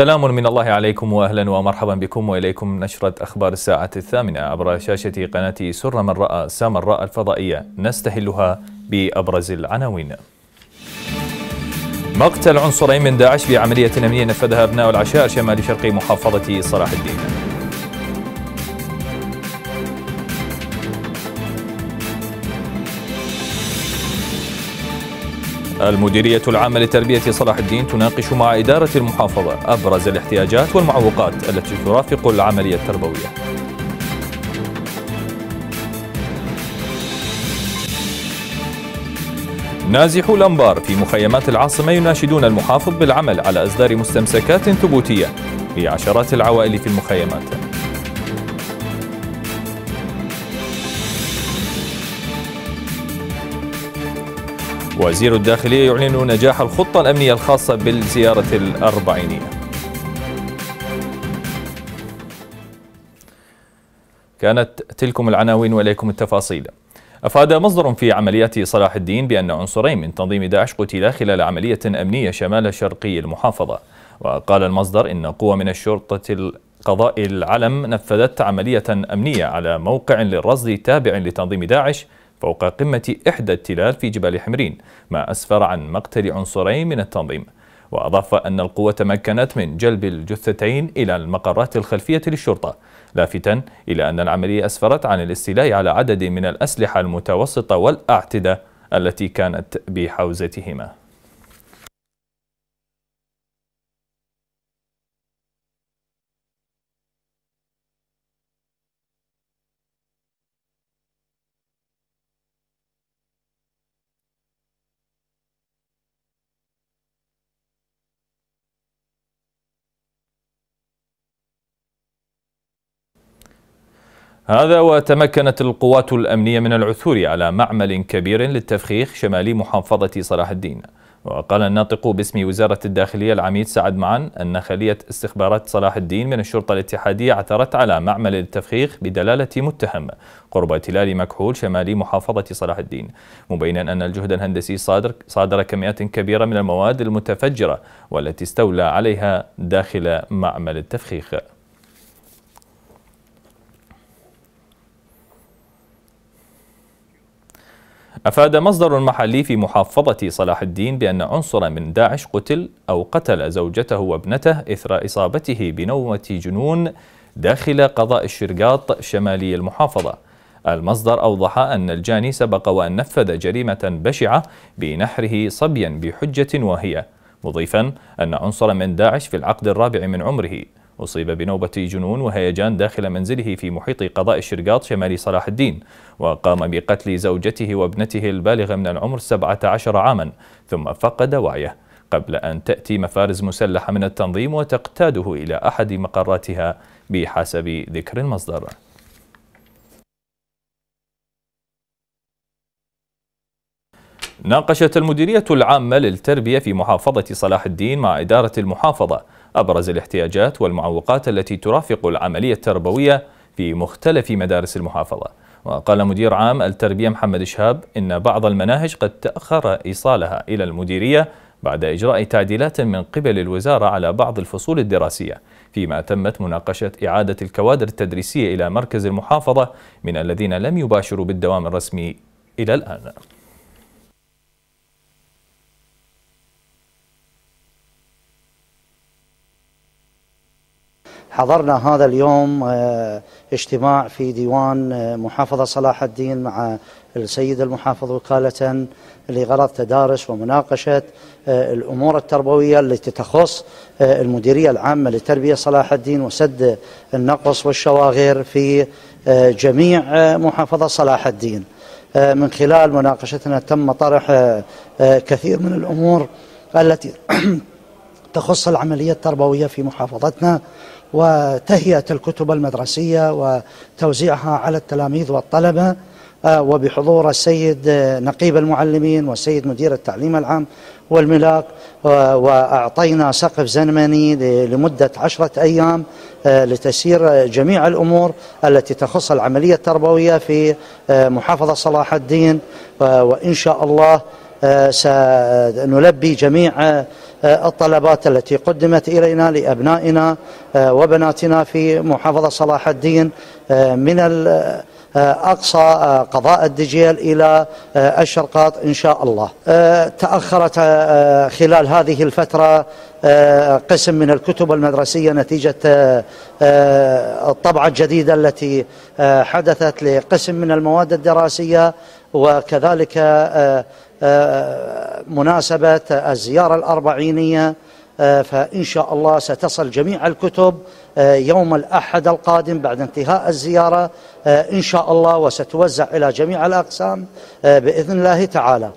سلام من الله عليكم واهلا ومرحبا بكم واليكم نشره اخبار الساعه الثامنه عبر شاشه قناه سر من راى سام سامراء الفضائيه نستهلها بابرز العناوين. مقتل عنصرين من داعش في عمليه امنيه نفذها ابناء العشائر شمال شرقي محافظه صلاح الدين. المديرية العامة لتربية صلاح الدين تناقش مع إدارة المحافظة أبرز الاحتياجات والمعوقات التي ترافق العملية التربوية نازحو الأنبار في مخيمات العاصمة يناشدون المحافظ بالعمل على إصدار مستمسكات ثبوتية لعشرات العوائل في المخيمات وزير الداخلية يعلن نجاح الخطة الأمنية الخاصة بالزيارة الأربعينية كانت تلكم العناوين وإليكم التفاصيل أفاد مصدر في عمليات صلاح الدين بأن عنصرين من تنظيم داعش قتلا خلال عملية أمنية شمال شرقي المحافظة وقال المصدر إن قوة من الشرطة قضاء العلم نفذت عملية أمنية على موقع للرصد تابع لتنظيم داعش فوق قمة إحدى التلال في جبال حمرين ما أسفر عن مقتل عنصرين من التنظيم وأضاف أن القوة تمكنت من جلب الجثتين إلى المقرات الخلفية للشرطة لافتا إلى أن العملية أسفرت عن الاستيلاء على عدد من الأسلحة المتوسطة والأعتدة التي كانت بحوزتهما هذا وتمكنت القوات الأمنية من العثور على معمل كبير للتفخيخ شمالي محافظة صلاح الدين وقال الناطق باسم وزارة الداخلية العميد سعد معن أن خلية استخبارات صلاح الدين من الشرطة الاتحادية عثرت على معمل التفخيخ بدلالة متهم قرب تلال مكحول شمالي محافظة صلاح الدين مبينا أن الجهد الهندسي صادر, صادر كميات كبيرة من المواد المتفجرة والتي استولى عليها داخل معمل التفخيخ أفاد مصدر محلي في محافظة صلاح الدين بأن عنصرا من داعش قتل أو قتل زوجته وابنته إثر إصابته بنومة جنون داخل قضاء الشرقاط شمالي المحافظة المصدر أوضح أن الجاني سبق وأن نفذ جريمة بشعة بنحره صبيا بحجة واهية مضيفا أن عنصرا من داعش في العقد الرابع من عمره أصيب بنوبة جنون وهيجان داخل منزله في محيط قضاء الشرقاط شمال صلاح الدين وقام بقتل زوجته وابنته البالغة من العمر 17 عاما ثم فقد وعيه قبل أن تأتي مفارز مسلحة من التنظيم وتقتاده إلى أحد مقراتها بحسب ذكر المصدر ناقشت المديرية العامة للتربية في محافظة صلاح الدين مع إدارة المحافظة أبرز الاحتياجات والمعوقات التي ترافق العملية التربوية في مختلف مدارس المحافظة وقال مدير عام التربية محمد شهاب إن بعض المناهج قد تأخر إيصالها إلى المديرية بعد إجراء تعديلات من قبل الوزارة على بعض الفصول الدراسية فيما تمت مناقشة إعادة الكوادر التدريسية إلى مركز المحافظة من الذين لم يباشروا بالدوام الرسمي إلى الآن حضرنا هذا اليوم آه، اجتماع في ديوان آه، محافظة صلاح الدين مع السيد المحافظ وكالة لغرض تدارس ومناقشة آه، الأمور التربوية التي تخص المديرية العامة لتربية صلاح الدين وسد النقص والشواغر في جميع محافظة صلاح الدين من خلال مناقشتنا تم طرح كثير من الأمور التي تخص العملية التربوية في محافظتنا وتهيئة الكتب المدرسية وتوزيعها على التلاميذ والطلبة آه، وبحضور السيد آه، نقيب المعلمين والسيد مدير التعليم العام والملاك وأعطينا سقف زمني لمدة عشرة أيام آه، لتسيير جميع الأمور التي تخص العملية التربوية في محافظة صلاح الدين وإن شاء الله سنلبي جميع آه، الطلبات التي قدمت إلينا لأبنائنا آه، وبناتنا في محافظة صلاح الدين آه، من أقصى قضاء الدجيل إلى الشرقاط إن شاء الله تأخرت خلال هذه الفترة قسم من الكتب المدرسية نتيجة الطبعة الجديدة التي حدثت لقسم من المواد الدراسية وكذلك مناسبة الزيارة الأربعينية آه، فإن شاء الله ستصل جميع الكتب آه، يوم الأحد القادم بعد انتهاء الزيارة آه، إن شاء الله وستوزع إلى جميع الأقسام بإذن الله تعالى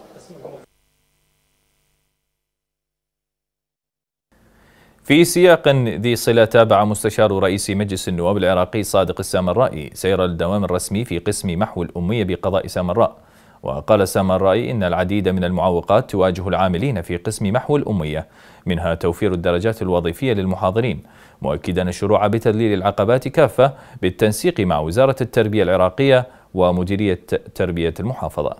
في سياق ذي صلة تابع مستشار رئيس مجلس النواب العراقي صادق السامرائي سير الدوام الرسمي في قسم محو الأمية بقضاء سامراء وقال السامرائي إن العديد من المعوقات تواجه العاملين في قسم محو الأمية منها توفير الدرجات الوظيفية للمحاضرين مؤكدا الشروع بتذليل العقبات كافة بالتنسيق مع وزارة التربية العراقية ومديرية تربية المحافظة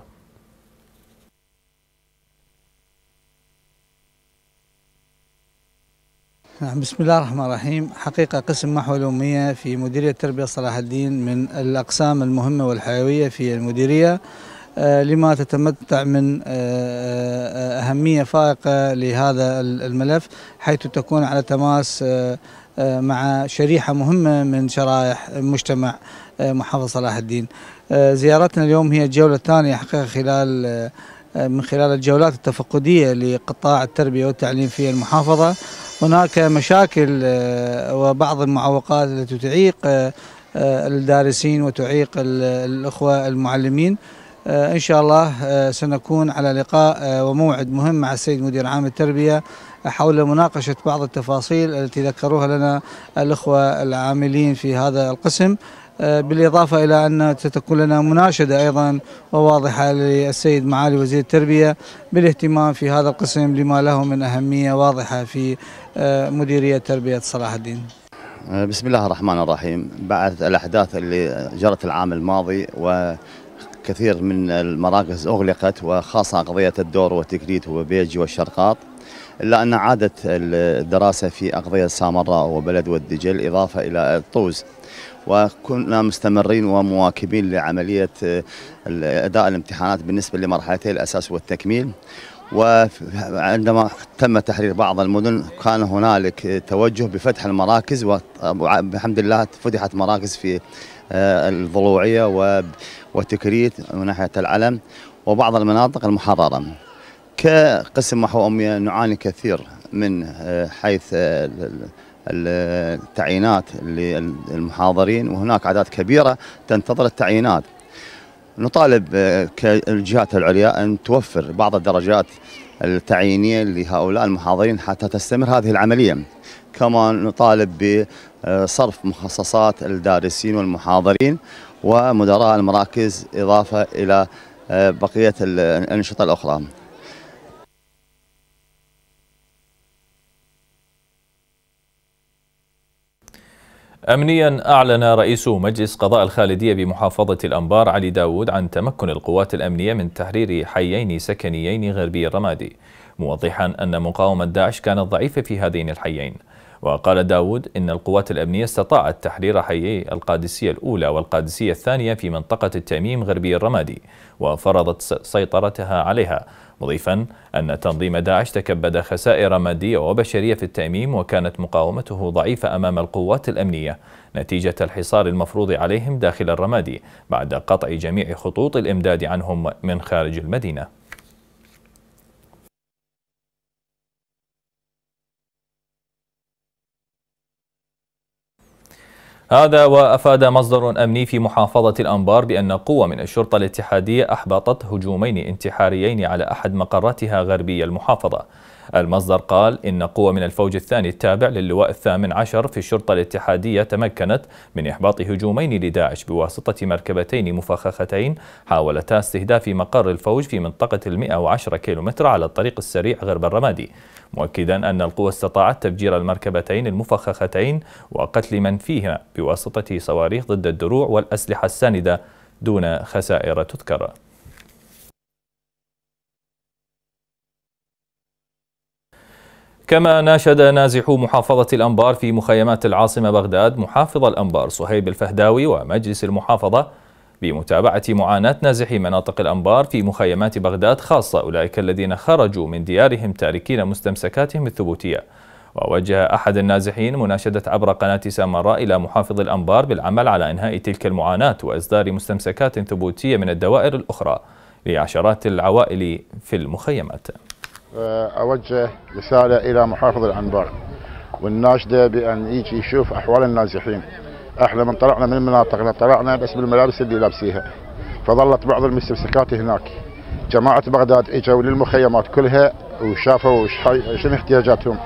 نعم بسم الله الرحمن الرحيم حقيقة قسم محو الأمية في مديرية تربية صلاح الدين من الأقسام المهمة والحيوية في المديرية آه، لما تتمتع من آه، آه، أهمية فائقة لهذا الملف حيث تكون على تماس مع شريحة مهمة من شرائح مجتمع محافظ صلاح الدين زيارتنا اليوم هي الجولة الثانية حقيقة خلال من خلال الجولات التفقدية لقطاع التربية والتعليم في المحافظة هناك مشاكل وبعض المعوقات التي تعيق الدارسين وتعيق الأخوة المعلمين إن شاء الله آه، سنكون على لقاء آه، وموعد مهم مع السيد مدير عام التربية حول مناقشة بعض التفاصيل التي ذكروها لنا الأخوة العاملين في هذا القسم آه، بالإضافة إلى أن ستكون لنا مناشدة أيضا وواضحة للسيد معالي وزير التربية بالاهتمام في هذا القسم لما له من أهمية واضحة في مديرية تربية صلاح الدين بسم الله الرحمن الرحيم بعد الأحداث اللي جرت العام الماضي و كثير من المراكز أغلقت وخاصة قضيه الدور والتكريت وبيجي والشرقاط إلا أن عادت الدراسة في أقضية سامراء وبلد والدجل إضافة إلى الطوز وكنا مستمرين ومواكبين لعملية آه، أداء الامتحانات بالنسبة لمرحلتي الأساس والتكميل وعندما تم تحرير بعض المدن كان هنالك توجه بفتح المراكز وبحمد الله فتحت مراكز في آه، الضلوعية وتكريت من ناحية العلم وبعض المناطق المحررة كقسم محو أمية نعاني كثير من آه، حيث آه، التعيينات للمحاضرين وهناك أعداد كبيرة تنتظر التعيينات نطالب كالجهات العليا أن توفر بعض الدرجات التعيينية لهؤلاء المحاضرين حتى تستمر هذه العملية كمان نطالب بصرف مخصصات الدارسين والمحاضرين ومدراء المراكز إضافة إلى آه، بقية الأنشطة الأخرى أمنيا أعلن رئيس مجلس قضاء الخالدية بمحافظة الأنبار علي داود عن تمكن القوات الأمنية من تحرير حيين سكنيين غربي الرمادي موضحا أن مقاومة داعش كانت ضعيفة في هذين الحيين وقال داود إن القوات الأمنية استطاعت تحرير حيي القادسية الأولى والقادسية الثانية في منطقة التميم غربي الرمادي وفرضت سيطرتها عليها مضيفا أن تنظيم داعش تكبد خسائر مادية وبشرية في التأميم وكانت مقاومته ضعيفة أمام القوات الأمنية نتيجة الحصار المفروض عليهم داخل الرمادي بعد قطع جميع خطوط الإمداد عنهم من خارج المدينة هذا وأفاد مصدر أمني في محافظة الأنبار بأن قوة من الشرطة الاتحادية أحبطت هجومين انتحاريين على أحد مقراتها غربي المحافظة المصدر قال إن قوة من الفوج الثاني التابع للواء الثامن عشر في الشرطة الاتحادية تمكنت من إحباط هجومين لداعش بواسطة مركبتين مفخختين حاولتا استهداف مقر الفوج في منطقة المئة وعشرة كيلومتر على الطريق السريع غرب الرمادي مؤكدا أن القوى استطاعت تفجير المركبتين المفخختين وقتل من فيهما بواسطة صواريخ ضد الدروع والأسلحة الساندة دون خسائر تذكر كما ناشد نازحو محافظة الأنبار في مخيمات العاصمة بغداد محافظ الأنبار صهيب الفهداوي ومجلس المحافظة بمتابعة معاناة نازحي مناطق الأنبار في مخيمات بغداد خاصة أولئك الذين خرجوا من ديارهم تاركين مستمسكاتهم الثبوتية ووجه أحد النازحين مناشدة عبر قناة سامراء إلى محافظ الأنبار بالعمل على إنهاء تلك المعاناة وإصدار مستمسكات ثبوتية من الدوائر الأخرى لعشرات العوائل في المخيمات أوجه رسالة إلى محافظ الأنبار والناشدة بأن يجي يشوف أحوال النازحين احنا من طلعنا من مناطقنا طلعنا بس بالملابس اللي لابسيها فظلت بعض المستمسكات هناك جماعه بغداد اجوا للمخيمات كلها وشافوا شنو احتياجاتهم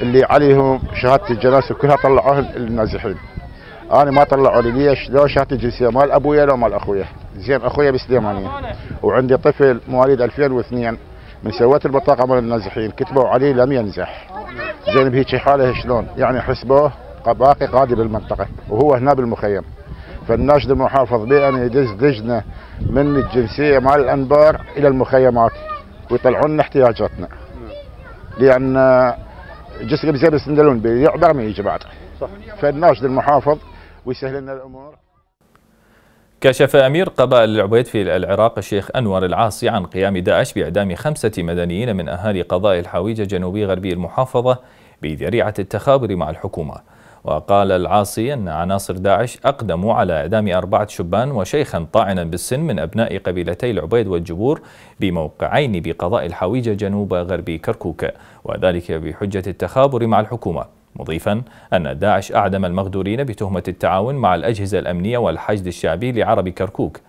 اللي عليهم شهاده الجنازه كلها طلعوها النازحين انا ما طلعوا لي ليش؟ لو شهاده الجنسيه مال ابويا لو مال اخويا زين اخويا بسليمانيه وعندي طفل مواليد 2002 من سويت البطاقه مال النازحين كتبوا عليه لم ينزح زين بهيك حاله شلون؟ يعني حسبوه باقي قادم بالمنطقه وهو هنا بالمخيم فالناشد المحافظ بان يدز لجنه من الجنسيه مال الانبار الى المخيمات ويطلعون لنا احتياجاتنا نعم. لان جسر بزير السندلون بيعبر ما يجي بعد فالناشد المحافظ ويسهل لنا الامور كشف أمير قبائل العبيد في العراق الشيخ أنور العاصي عن قيام داعش بإعدام خمسة مدنيين من أهالي قضاء الحويجة جنوبي غربي المحافظة بذريعة التخابر مع الحكومة وقال العاصي أن عناصر داعش أقدموا على إعدام أربعة شبان وشيخا طاعنا بالسن من أبناء قبيلتي العبيد والجبور بموقعين بقضاء الحويجة جنوب غرب كركوك وذلك بحجة التخابر مع الحكومة مضيفا أن داعش أعدم المغدورين بتهمة التعاون مع الأجهزة الأمنية والحشد الشعبي لعرب كركوك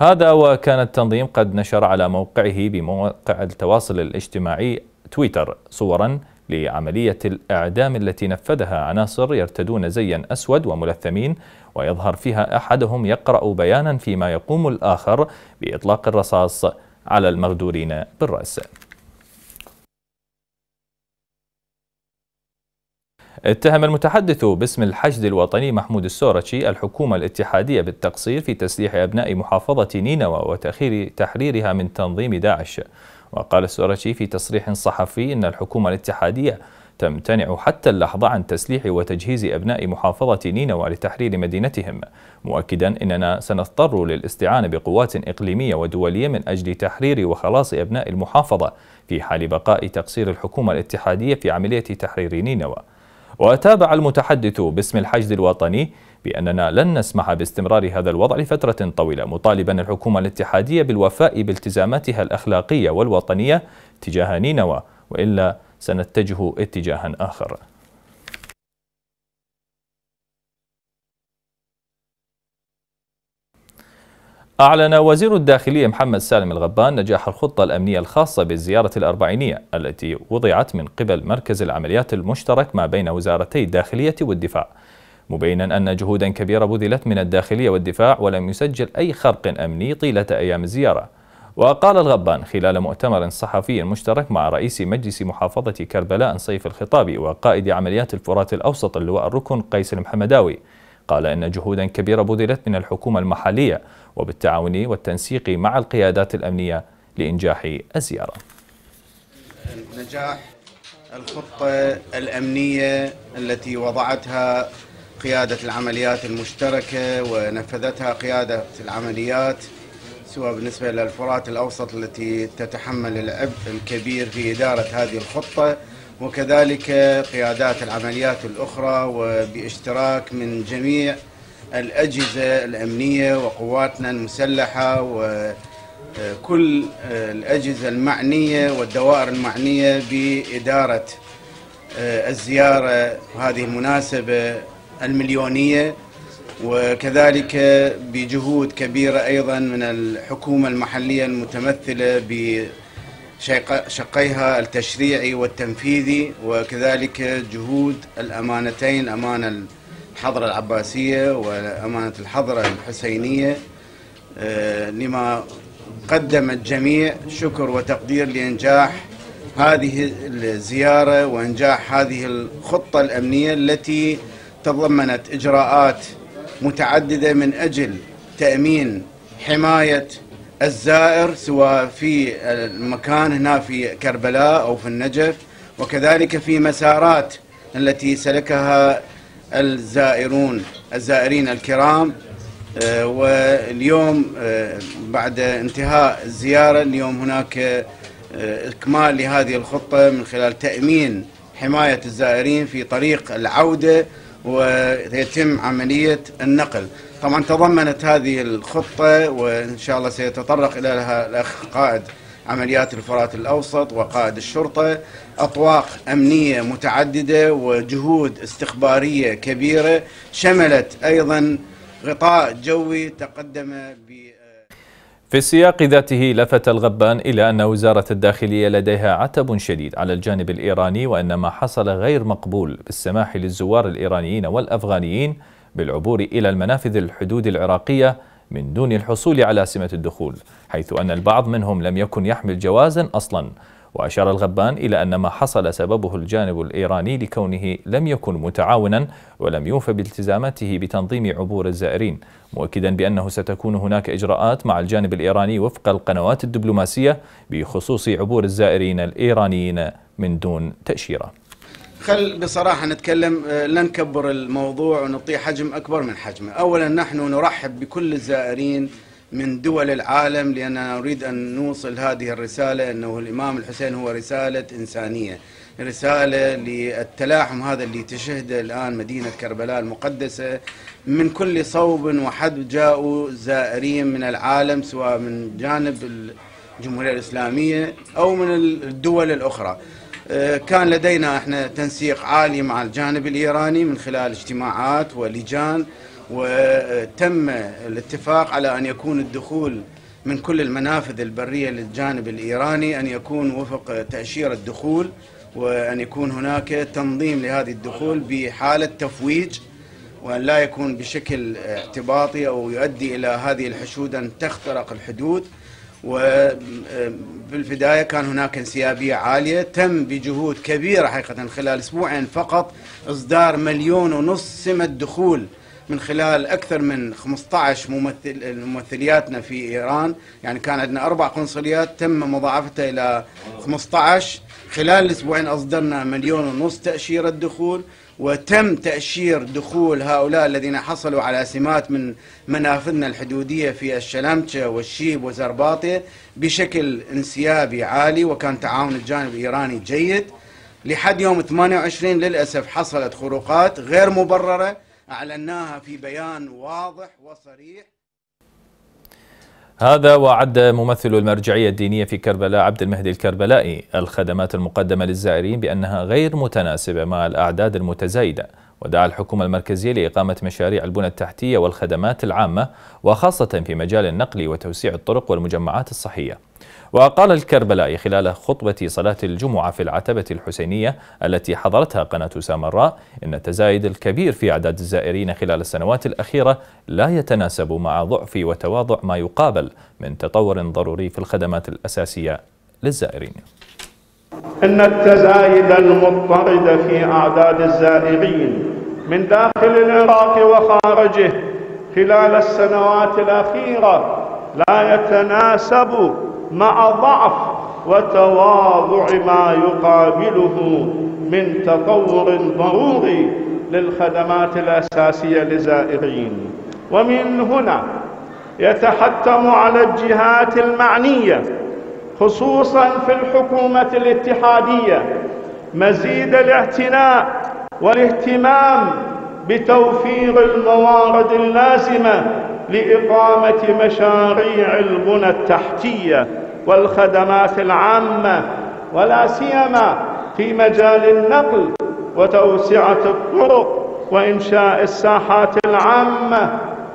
هذا وكان التنظيم قد نشر على موقعه بموقع التواصل الاجتماعي تويتر صورا لعملية الإعدام التي نفذها عناصر يرتدون زيا أسود وملثمين ويظهر فيها أحدهم يقرأ بيانا فيما يقوم الآخر بإطلاق الرصاص على المغدورين بالرأس اتهم المتحدث باسم الحشد الوطني محمود السورتشي الحكومة الاتحادية بالتقصير في تسليح أبناء محافظة نينوى وتأخير تحريرها من تنظيم داعش وقال السراجي في تصريح صحفي أن الحكومة الاتحادية تمتنع حتى اللحظة عن تسليح وتجهيز أبناء محافظة نينوى لتحرير مدينتهم مؤكدا أننا سنضطر للاستعانة بقوات إقليمية ودولية من أجل تحرير وخلاص أبناء المحافظة في حال بقاء تقصير الحكومة الاتحادية في عملية تحرير نينوى وتابع المتحدث باسم الحشد الوطني بأننا لن نسمح باستمرار هذا الوضع لفترة طويلة مطالبا الحكومة الاتحادية بالوفاء بالتزاماتها الأخلاقية والوطنية تجاه نينوى وإلا سنتجه اتجاها آخر أعلن وزير الداخلية محمد سالم الغبان نجاح الخطة الأمنية الخاصة بالزيارة الأربعينية التي وضعت من قبل مركز العمليات المشترك ما بين وزارتي الداخلية والدفاع مبينا أن جهودا كبيرة بذلت من الداخلية والدفاع ولم يسجل أي خرق أمني طيلة أيام الزيارة وقال الغبان خلال مؤتمر صحفي مشترك مع رئيس مجلس محافظة كربلاء سيف الخطابي وقائد عمليات الفرات الأوسط اللواء الركن قيس المحمداوي قال إن جهودا كبيرة بذلت من الحكومة المحلية وبالتعاون والتنسيق مع القيادات الأمنية لإنجاح الزيارة نجاح الخطة الأمنية التي وضعتها قيادة العمليات المشتركة ونفذتها قيادة العمليات سواء بالنسبة للفرات الأوسط التي تتحمل العبء الكبير في إدارة هذه الخطة وكذلك قيادات العمليات الأخرى وباشتراك من جميع الأجهزة الأمنية وقواتنا المسلحة وكل الأجهزة المعنية والدوائر المعنية بإدارة الزيارة هذه المناسبة المليونية وكذلك بجهود كبيرة أيضا من الحكومة المحلية المتمثلة بشقيها التشريعي والتنفيذي وكذلك جهود الأمانتين أمانة الحضرة العباسية وأمانة الحضرة الحسينية آه، لما قدم الجميع شكر وتقدير لإنجاح هذه الزيارة وإنجاح هذه الخطة الأمنية التي تضمنت اجراءات متعدده من اجل تامين حمايه الزائر سواء في المكان هنا في كربلاء او في النجف وكذلك في مسارات التي سلكها الزائرون الزائرين الكرام آه، واليوم آه، بعد انتهاء الزياره اليوم هناك آه، اكمال لهذه الخطه من خلال تامين حمايه الزائرين في طريق العوده ويتم عملية النقل طبعا تضمنت هذه الخطة وإن شاء الله سيتطرق إلى لها الأخ قائد عمليات الفرات الأوسط وقائد الشرطة أطواق أمنية متعددة وجهود استخبارية كبيرة شملت أيضا غطاء جوي تقدم ب في السياق ذاته لفت الغبان إلى أن وزارة الداخلية لديها عتب شديد على الجانب الإيراني وأن ما حصل غير مقبول بالسماح للزوار الإيرانيين والأفغانيين بالعبور إلى المنافذ الحدود العراقية من دون الحصول على سمة الدخول حيث أن البعض منهم لم يكن يحمل جوازا أصلا وأشار الغبان إلى أن ما حصل سببه الجانب الإيراني لكونه لم يكن متعاونا ولم يوف بالتزاماته بتنظيم عبور الزائرين مؤكدا بأنه ستكون هناك إجراءات مع الجانب الإيراني وفق القنوات الدبلوماسية بخصوص عبور الزائرين الإيرانيين من دون تأشيره خل بصراحة نتكلم آه، لا نكبر الموضوع ونعطيه حجم أكبر من حجمه أولا نحن نرحب بكل الزائرين من دول العالم لأننا نريد أن نوصل هذه الرسالة أنه الإمام الحسين هو رسالة إنسانية رسالة للتلاحم هذا اللي تشهده الآن مدينة كربلاء المقدسة من كل صوب وحد جاءوا زائرين من العالم سواء من جانب الجمهورية الإسلامية أو من الدول الأخرى آه، كان لدينا احنا تنسيق عالي مع الجانب الإيراني من خلال اجتماعات ولجان وتم الاتفاق على أن يكون الدخول من كل المنافذ البرية للجانب الإيراني أن يكون وفق تأشيرة دخول وأن يكون هناك تنظيم لهذه الدخول بحالة تفويج وأن لا يكون بشكل اعتباطي أو يؤدي إلى هذه الحشود أن تخترق الحدود وفي البداية كان هناك انسيابية عالية تم بجهود كبيرة حقيقة خلال أسبوعين فقط إصدار مليون ونصف سمة دخول من خلال اكثر من 15 ممثل ممثلياتنا في ايران يعني كان عندنا اربع قنصليات تم مضاعفتها الى 15 خلال الاسبوعين اصدرنا مليون ونص تاشيره دخول وتم تاشير دخول هؤلاء الذين حصلوا على سمات من منافذنا الحدوديه في الشلمشه والشيب وزرباطه بشكل انسيابي عالي وكان تعاون الجانب الايراني جيد لحد يوم 28 للاسف حصلت خروقات غير مبرره أعلناها في بيان واضح وصريح هذا وعد ممثل المرجعية الدينية في كربلاء عبد المهدي الكربلائي الخدمات المقدمة للزائرين بأنها غير متناسبة مع الأعداد المتزايدة ودعا الحكومة المركزية لإقامة مشاريع البنى التحتية والخدمات العامة وخاصة في مجال النقل وتوسيع الطرق والمجمعات الصحية وقال الكربلائي خلال خطبة صلاة الجمعة في العتبة الحسينية التي حضرتها قناة سامراء إن التزايد الكبير في أعداد الزائرين خلال السنوات الأخيرة لا يتناسب مع ضعف وتواضع ما يقابل من تطور ضروري في الخدمات الأساسية للزائرين إن التزايد المضطرد في أعداد الزائرين من داخل العراق وخارجه خلال السنوات الأخيرة لا يتناسب مع ضعف وتواضع ما يقابله من تطور ضروري للخدمات الأساسية لزائرين ومن هنا يتحتم على الجهات المعنية خصوصا في الحكومة الاتحادية مزيد الاعتناء والاهتمام بتوفير الموارد اللازمة لإقامة مشاريع البنى التحتية والخدمات العامة ولا سيما في مجال النقل وتوسعة الطرق وإنشاء الساحات العامة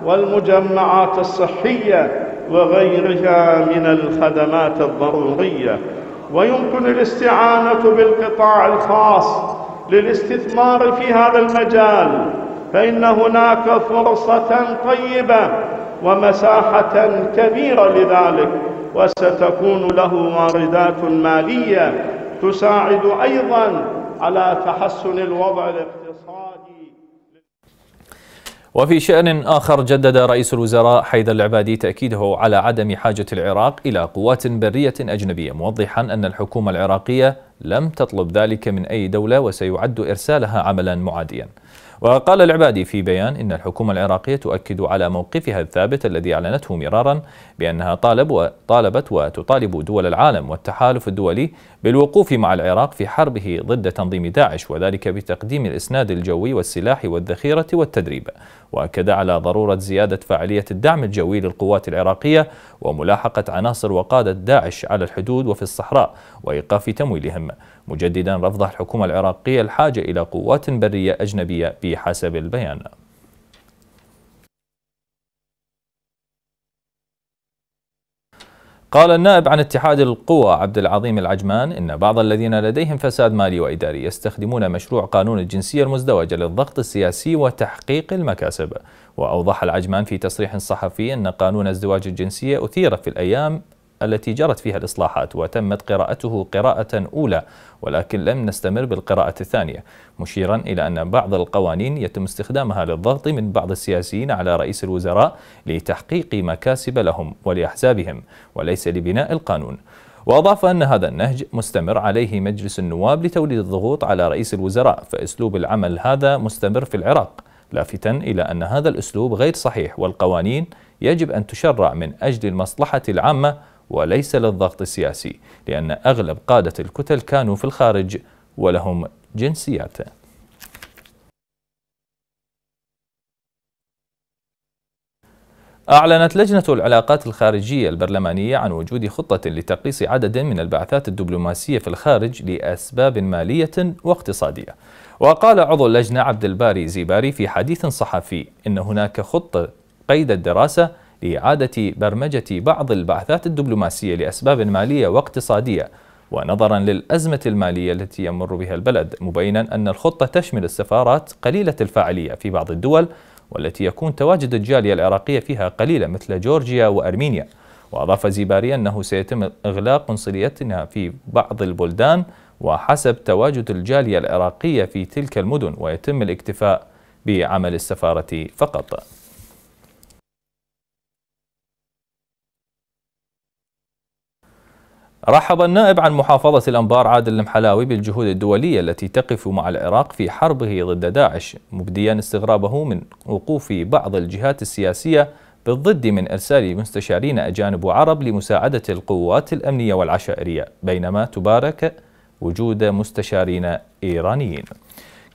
والمجمعات الصحية وغيرها من الخدمات الضرورية ويمكن الاستعانة بالقطاع الخاص للاستثمار في هذا المجال فإن هناك فرصة طيبة ومساحة كبيرة لذلك وستكون له واردات مالية تساعد أيضا على تحسن الوضع الاقتصادي وفي شأن آخر جدد رئيس الوزراء حيدر العبادي تأكيده على عدم حاجة العراق إلى قوات برية أجنبية موضحا أن الحكومة العراقية لم تطلب ذلك من أي دولة وسيعد إرسالها عملا معاديا وقال العبادي في بيان إن الحكومة العراقية تؤكد على موقفها الثابت الذي أعلنته مرارا بأنها طالب وطالبت وتطالب دول العالم والتحالف الدولي بالوقوف مع العراق في حربه ضد تنظيم داعش وذلك بتقديم الإسناد الجوي والسلاح والذخيرة والتدريب وأكد على ضرورة زيادة فاعلية الدعم الجوي للقوات العراقية وملاحقة عناصر وقادة داعش على الحدود وفي الصحراء وإيقاف تمويلهم مجددا رفض الحكومة العراقية الحاجة إلى قوات برية أجنبية بحسب البيان قال النائب عن اتحاد القوى عبد العظيم العجمان إن بعض الذين لديهم فساد مالي وإداري يستخدمون مشروع قانون الجنسية المزدوجة للضغط السياسي وتحقيق المكاسب وأوضح العجمان في تصريح صحفي أن قانون الزواج الجنسية أثير في الأيام التي جرت فيها الإصلاحات وتمت قراءته قراءة أولى ولكن لم نستمر بالقراءة الثانية مشيرا إلى أن بعض القوانين يتم استخدامها للضغط من بعض السياسيين على رئيس الوزراء لتحقيق مكاسب لهم ولأحزابهم وليس لبناء القانون وأضاف أن هذا النهج مستمر عليه مجلس النواب لتوليد الضغوط على رئيس الوزراء فأسلوب العمل هذا مستمر في العراق لافتا إلى أن هذا الأسلوب غير صحيح والقوانين يجب أن تشرع من أجل المصلحة العامة وليس للضغط السياسي لأن أغلب قادة الكتل كانوا في الخارج ولهم جنسيات أعلنت لجنة العلاقات الخارجية البرلمانية عن وجود خطة لتقليص عدد من البعثات الدبلوماسية في الخارج لأسباب مالية واقتصادية وقال عضو اللجنة عبد الباري زيباري في حديث صحفي إن هناك خطة قيد الدراسة لإعادة برمجة بعض البعثات الدبلوماسية لأسباب مالية واقتصادية ونظرا للأزمة المالية التي يمر بها البلد مبينا أن الخطة تشمل السفارات قليلة الفاعلية في بعض الدول والتي يكون تواجد الجالية العراقية فيها قليلة مثل جورجيا وأرمينيا وأضاف زيباري أنه سيتم إغلاق قنصليتنا في بعض البلدان وحسب تواجد الجالية العراقية في تلك المدن ويتم الاكتفاء بعمل السفارة فقط رحب النائب عن محافظة الأنبار عادل المحلاوي بالجهود الدولية التي تقف مع العراق في حربه ضد داعش مبديا استغرابه من وقوف بعض الجهات السياسية بالضد من إرسال مستشارين أجانب وعرب لمساعدة القوات الأمنية والعشائرية بينما تبارك وجود مستشارين إيرانيين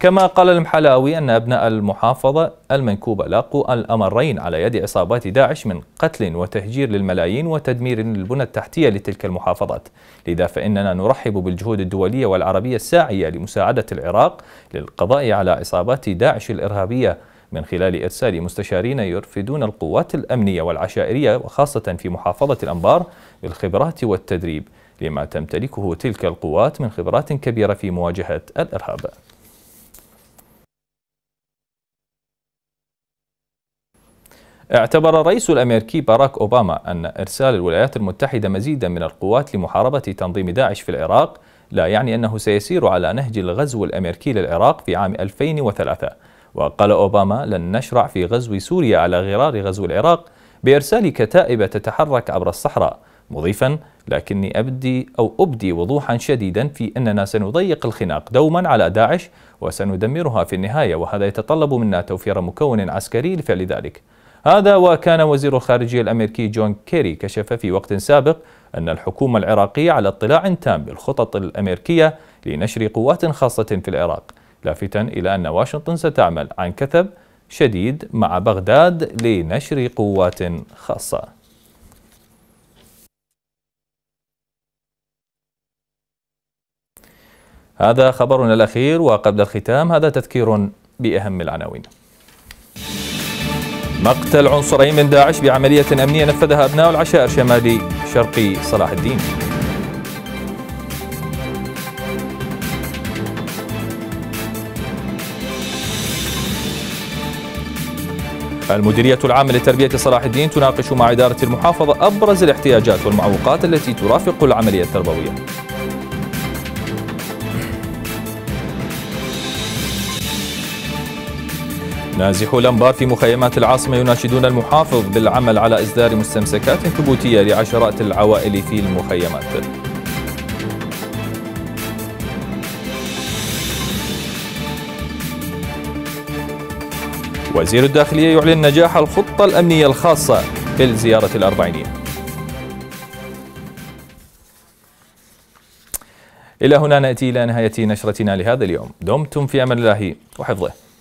كما قال المحلاوي أن أبناء المحافظة المنكوبة لاقوا الأمرين على يد عصابات داعش من قتل وتهجير للملايين وتدمير للبنى التحتية لتلك المحافظات لذا فإننا نرحب بالجهود الدولية والعربية الساعية لمساعدة العراق للقضاء على عصابات داعش الإرهابية من خلال إرسال مستشارين يرفدون القوات الأمنية والعشائرية وخاصة في محافظة الأنبار بالخبرات والتدريب لما تمتلكه تلك القوات من خبرات كبيرة في مواجهة الإرهاب اعتبر الرئيس الأمريكي باراك أوباما أن إرسال الولايات المتحدة مزيدا من القوات لمحاربة تنظيم داعش في العراق لا يعني أنه سيسير على نهج الغزو الأمريكي للعراق في عام 2003 وقال أوباما لن نشرع في غزو سوريا على غرار غزو العراق بإرسال كتائب تتحرك عبر الصحراء مضيفا لكني أبدي أو أبدي وضوحا شديدا في أننا سنضيق الخناق دوما على داعش وسندمرها في النهاية وهذا يتطلب منا توفير مكون عسكري لفعل ذلك هذا وكان وزير الخارجية الأمريكي جون كيري كشف في وقت سابق أن الحكومة العراقية على اطلاع تام بالخطط الأمريكية لنشر قوات خاصة في العراق لافتا إلى أن واشنطن ستعمل عن كثب شديد مع بغداد لنشر قوات خاصة هذا خبرنا الأخير وقبل الختام هذا تذكير بأهم العناوين مقتل عنصرين من داعش بعملية أمنية نفذها أبناء العشائر شمالي شرقي صلاح الدين المديرية العامة لتربية صلاح الدين تناقش مع إدارة المحافظة أبرز الاحتياجات والمعوقات التي ترافق العملية التربوية نازحو الأنبار في مخيمات العاصمة يناشدون المحافظ بالعمل على إصدار مستمسكات ثبوتية لعشرات العوائل في المخيمات وزير الداخلية يعلن نجاح الخطة الأمنية الخاصة بالزيارة الأربعينية إلى هنا نأتي إلى نهاية نشرتنا لهذا اليوم دمتم في أمان الله وحفظه